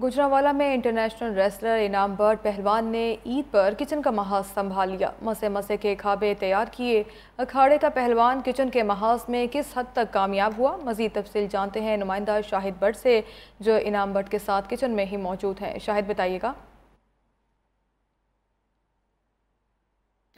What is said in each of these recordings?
गुजरावाला में international wrestler इनाम भट्ट पहलवान ने ईद पर किचन का महाज संभाल लिया मसे मसे के खाबे तैयार किए अखाड़े का पहलवान किचन के महाज में किस हद तक कामयाब हुआ मजीद तफसील जानते हैं नुमाइंदा शाहिद भट्ट से जो इनाम भट्ट के साथ किचन में ही मौजूद हैं शाहिद बताइएगा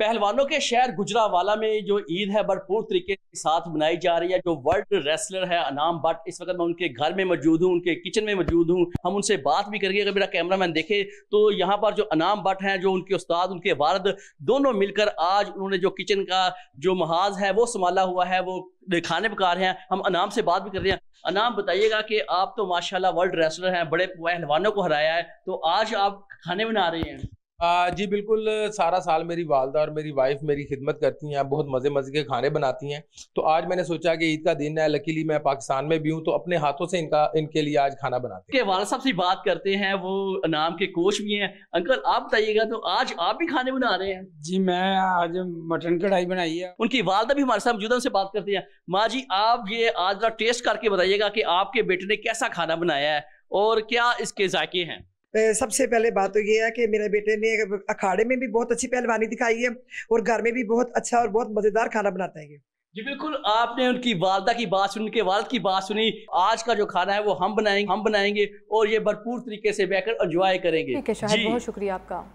पहलवानों के शहर गुजरावाला में जो ईद है भरपूर तरीके के साथ मनाई जा रही है जो वर्ल्ड रेसलर है अनाम भट्ट इस वक्त मैं उनके घर में मौजूद हूँ उनके किचन में मौजूद हूँ हम उनसे बात भी करेंगे अगर मेरा कैमरा मैन देखे तो यहाँ पर जो अनाम भट्ट हैं जो उनके उस्ताद उनके वारद दोनों मिलकर आज उन्होंने जो किचन का जो महाज है वो संभाला हुआ है वो खाने पका रहे हैं हम अनाम से बात भी कर रहे हैं अनाम बताइएगा कि आप तो माशाला वर्ल्ड रेसलर हैं बड़े पहलवानों को हराया है तो आज आप खाने बना रहे हैं आ, जी बिल्कुल सारा साल मेरी वालदा और मेरी वाइफ मेरी खिदमत करती हैं बहुत मज़े मज़े के खाने बनाती हैं तो आज मैंने सोचा कि ईद का दिन है लकीली मैं पाकिस्तान में भी हूँ तो अपने हाथों से इनका इनके लिए आज खाना बनाती हैं वाल साहब से बात करते हैं वो नाम के कोच भी हैं अंकल आप बताइएगा तो आज आप भी खाने बना रहे हैं जी मैं आज मटन कढ़ाई बनाई है उनकी वालदा भी हमारे साथ मौजूद से बात करती है माँ जी आप ये आज टेस्ट करके बताइएगा कि आपके बेटे ने कैसा खाना बनाया है और क्या इसके जायके हैं सबसे पहले बात तो ये है कि मेरे बेटे ने अखाड़े में भी बहुत अच्छी पहलवानी दिखाई है और घर में भी बहुत अच्छा और बहुत मज़ेदार खाना बनाता है ये जी बिल्कुल आपने उनकी वालदा की बात सुनी उनके वालद की बात सुनी आज का जो खाना है वो हम बनाएंगे हम बनाएंगे और ये भरपूर तरीके से बैठकर एंजॉय करेंगे ठीक है शायद बहुत शुक्रिया आपका